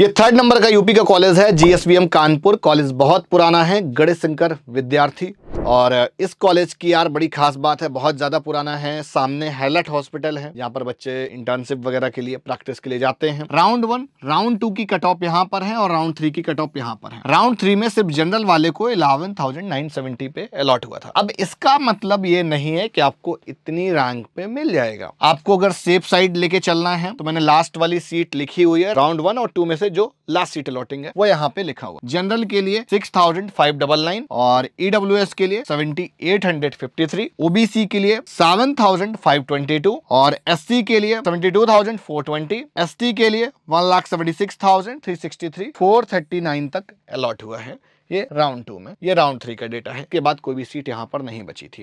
ये third number का UP का कॉलेज है जीएसवीएम कानपुर कॉलेज बहुत पुराना है गणेश शंकर विद्यार्थी और इस कॉलेज की यार बड़ी खास बात है बहुत ज़्यादा पुराना है सामने हैलट हॉस्पिटल है यहाँ पर बच्चे इंटर्नशिप वगैरह के लिए प्रैक्टिस के लिए जाते हैं राउंड वन राउंड टू की कट ऑफ यहाँ पर है और राउंड थ्री की कट ऑफ यहाँ पर है राउंड थ्री में सिर्फ जनरल वाले को इलेवन थाउजेंड नाइन सेवेंटी पे अलॉट हुआ था अब इसका मतलब ये नहीं है कि आपको इतनी रैंक पे मिल जाएगा आपको अगर सेफ साइड लेके चलना है तो मैंने लास्ट वाली सीट लिखी हुई है राउंड वन और टू में से जो लास्ट सीट अलॉटिंग है वो यहाँ पे लिखा हुआ जनरल के लिए six thousand five double nine और ईडब्ल्यू e के लिए लिए 7853 ओबीसी के लिए 7522 और एससी के लिए 72420 एसटी के लिए 1,76,363 439 तक अलॉट हुआ है ये राउंड टू में ये राउंड थ्री का डेटा है के बाद कोई भी सीट यहाँ पर नहीं बची थी